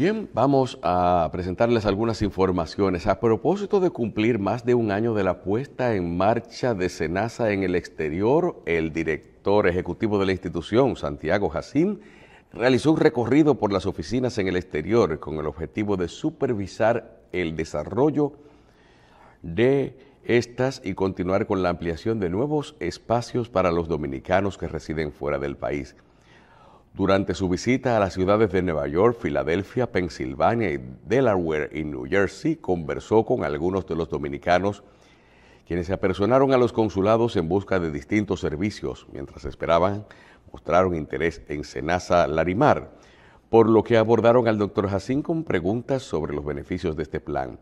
Bien, vamos a presentarles algunas informaciones. A propósito de cumplir más de un año de la puesta en marcha de Senasa en el exterior, el director ejecutivo de la institución, Santiago Jacín, realizó un recorrido por las oficinas en el exterior con el objetivo de supervisar el desarrollo de estas y continuar con la ampliación de nuevos espacios para los dominicanos que residen fuera del país. Durante su visita a las ciudades de Nueva York, Filadelfia, Pensilvania y Delaware y New Jersey, conversó con algunos de los dominicanos quienes se apersonaron a los consulados en busca de distintos servicios. Mientras esperaban, mostraron interés en Senasa Larimar, por lo que abordaron al doctor Jacín con preguntas sobre los beneficios de este plan.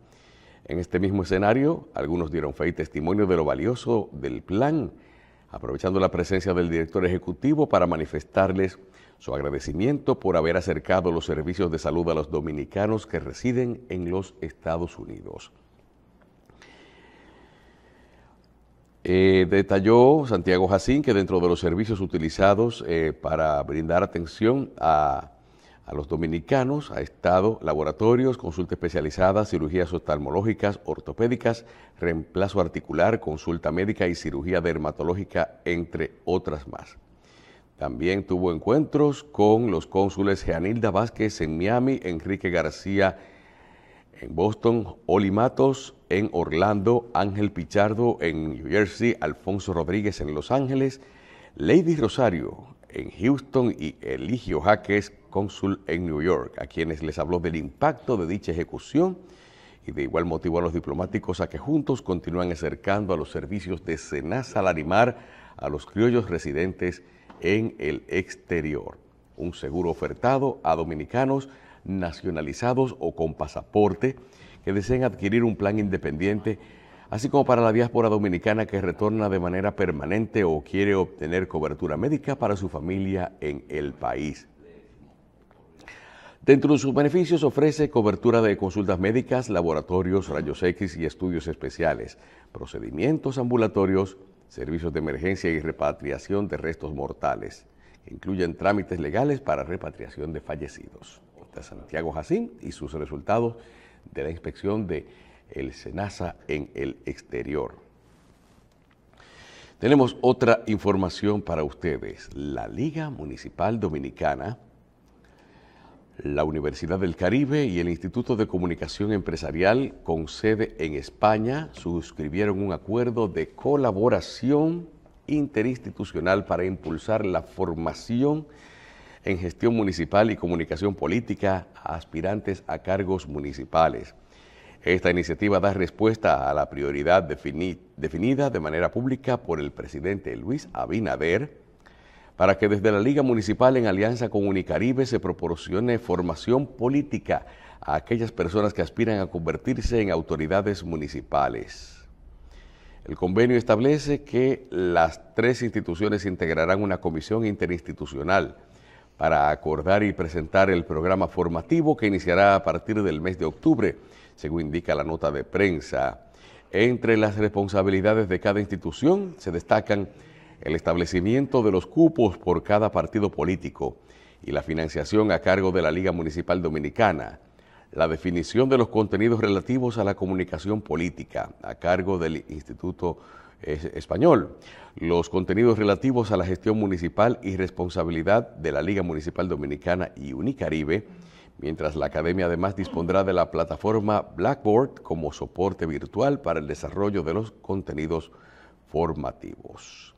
En este mismo escenario, algunos dieron fe y testimonio de lo valioso del plan, aprovechando la presencia del director ejecutivo para manifestarles su agradecimiento por haber acercado los servicios de salud a los dominicanos que residen en los Estados Unidos. Eh, detalló Santiago Jacín que dentro de los servicios utilizados eh, para brindar atención a, a, los dominicanos ha estado laboratorios, consulta especializada, cirugías oftalmológicas, ortopédicas, reemplazo articular, consulta médica y cirugía dermatológica, entre otras más. También tuvo encuentros con los cónsules Jeanilda Vázquez en Miami, Enrique García en Boston, Oli Matos en Orlando, Ángel Pichardo en New Jersey, Alfonso Rodríguez en Los Ángeles, Lady Rosario en Houston y Eligio Jaques, cónsul en New York, a quienes les habló del impacto de dicha ejecución y de igual motivo a los diplomáticos a que juntos continúan acercando a los servicios de Senasa Larimar a los criollos residentes en el exterior. Un seguro ofertado a dominicanos nacionalizados o con pasaporte que deseen adquirir un plan independiente, así como para la diáspora dominicana que retorna de manera permanente o quiere obtener cobertura médica para su familia en el país. Dentro de sus beneficios ofrece cobertura de consultas médicas, laboratorios, rayos X y estudios especiales, procedimientos ambulatorios, servicios de emergencia y repatriación de restos mortales, incluyen trámites legales para repatriación de fallecidos. Santiago Jacín y sus resultados de la inspección de el SENASA en el exterior. Tenemos otra información para ustedes. La Liga Municipal Dominicana la Universidad del Caribe y el Instituto de Comunicación Empresarial, con sede en España, suscribieron un acuerdo de colaboración interinstitucional para impulsar la formación en gestión municipal y comunicación política a aspirantes a cargos municipales. Esta iniciativa da respuesta a la prioridad definida de manera pública por el presidente Luis Abinader para que desde la Liga Municipal en alianza con Unicaribe se proporcione formación política a aquellas personas que aspiran a convertirse en autoridades municipales. El convenio establece que las tres instituciones integrarán una comisión interinstitucional para acordar y presentar el programa formativo que iniciará a partir del mes de octubre, según indica la nota de prensa. Entre las responsabilidades de cada institución se destacan el establecimiento de los cupos por cada partido político y la financiación a cargo de la Liga Municipal Dominicana, la definición de los contenidos relativos a la comunicación política a cargo del Instituto español, los contenidos relativos a la gestión municipal y responsabilidad de la Liga Municipal Dominicana y Unicaribe, mientras la Academia además dispondrá de la plataforma Blackboard como soporte virtual para el desarrollo de los contenidos formativos.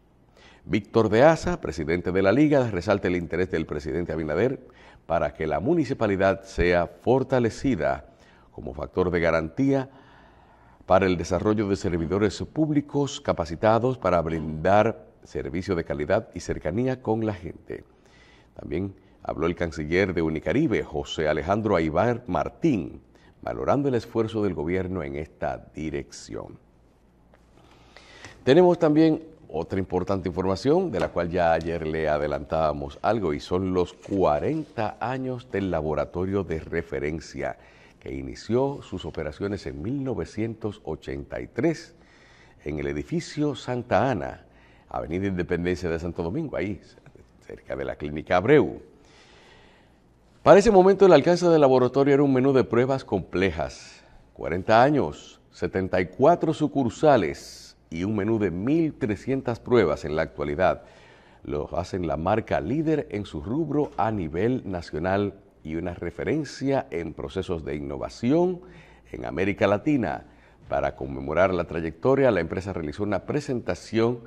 Víctor de Asa, presidente de la Liga, resalta el interés del presidente Abinader para que la municipalidad sea fortalecida como factor de garantía para el desarrollo de servidores públicos capacitados para brindar servicio de calidad y cercanía con la gente. También habló el canciller de Unicaribe, José Alejandro Aibar Martín, valorando el esfuerzo del gobierno en esta dirección. Tenemos también otra importante información de la cual ya ayer le adelantábamos algo y son los 40 años del laboratorio de referencia que inició sus operaciones en 1983 en el edificio Santa Ana, Avenida Independencia de Santo Domingo, ahí cerca de la clínica Abreu. Para ese momento el alcance del laboratorio era un menú de pruebas complejas, 40 años, 74 sucursales, y un menú de 1.300 pruebas en la actualidad. Los hacen la marca líder en su rubro a nivel nacional y una referencia en procesos de innovación en América Latina. Para conmemorar la trayectoria, la empresa realizó una presentación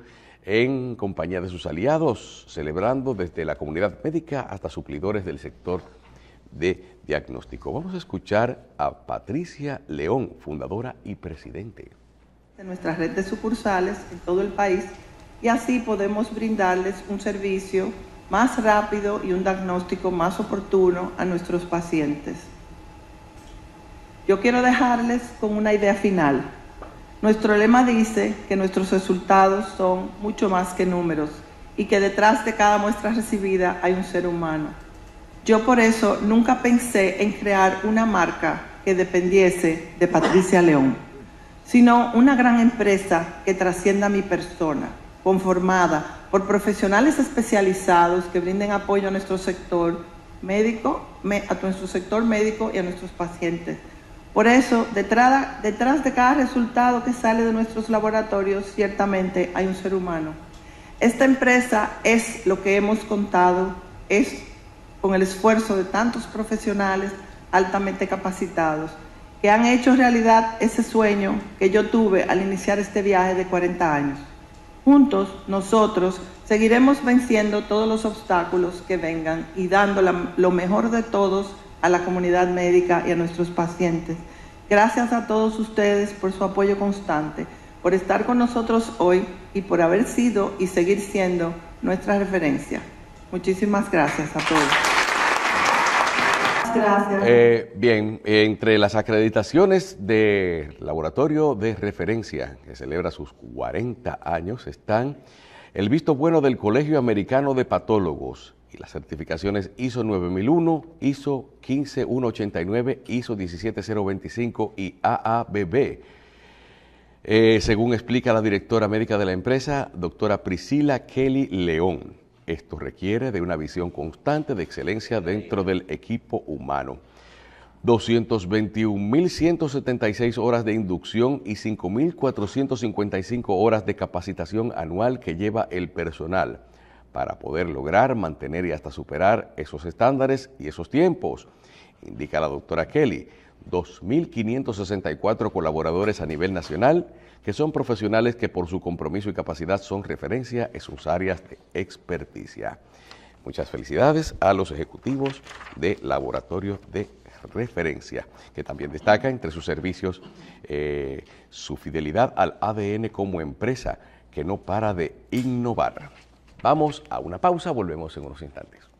en compañía de sus aliados, celebrando desde la comunidad médica hasta suplidores del sector de diagnóstico. Vamos a escuchar a Patricia León, fundadora y presidente de nuestras redes de sucursales en todo el país y así podemos brindarles un servicio más rápido y un diagnóstico más oportuno a nuestros pacientes. Yo quiero dejarles con una idea final. Nuestro lema dice que nuestros resultados son mucho más que números y que detrás de cada muestra recibida hay un ser humano. Yo por eso nunca pensé en crear una marca que dependiese de Patricia León sino una gran empresa que trascienda mi persona, conformada por profesionales especializados que brinden apoyo a nuestro sector médico, a nuestro sector médico y a nuestros pacientes. Por eso, detrás de cada resultado que sale de nuestros laboratorios, ciertamente hay un ser humano. Esta empresa es lo que hemos contado, es con el esfuerzo de tantos profesionales altamente capacitados que han hecho realidad ese sueño que yo tuve al iniciar este viaje de 40 años. Juntos, nosotros, seguiremos venciendo todos los obstáculos que vengan y dando lo mejor de todos a la comunidad médica y a nuestros pacientes. Gracias a todos ustedes por su apoyo constante, por estar con nosotros hoy y por haber sido y seguir siendo nuestra referencia. Muchísimas gracias a todos. Eh, bien, entre las acreditaciones del Laboratorio de Referencia, que celebra sus 40 años, están el visto bueno del Colegio Americano de Patólogos y las certificaciones ISO 9001, ISO 15189, ISO 17025 y AABB. Eh, según explica la directora médica de la empresa, doctora Priscila Kelly León. Esto requiere de una visión constante de excelencia dentro del equipo humano. 221.176 horas de inducción y 5.455 horas de capacitación anual que lleva el personal para poder lograr, mantener y hasta superar esos estándares y esos tiempos, indica la doctora Kelly. 2.564 colaboradores a nivel nacional, que son profesionales que por su compromiso y capacidad son referencia en sus áreas de experticia. Muchas felicidades a los ejecutivos de laboratorios de referencia, que también destaca entre sus servicios eh, su fidelidad al ADN como empresa, que no para de innovar. Vamos a una pausa, volvemos en unos instantes.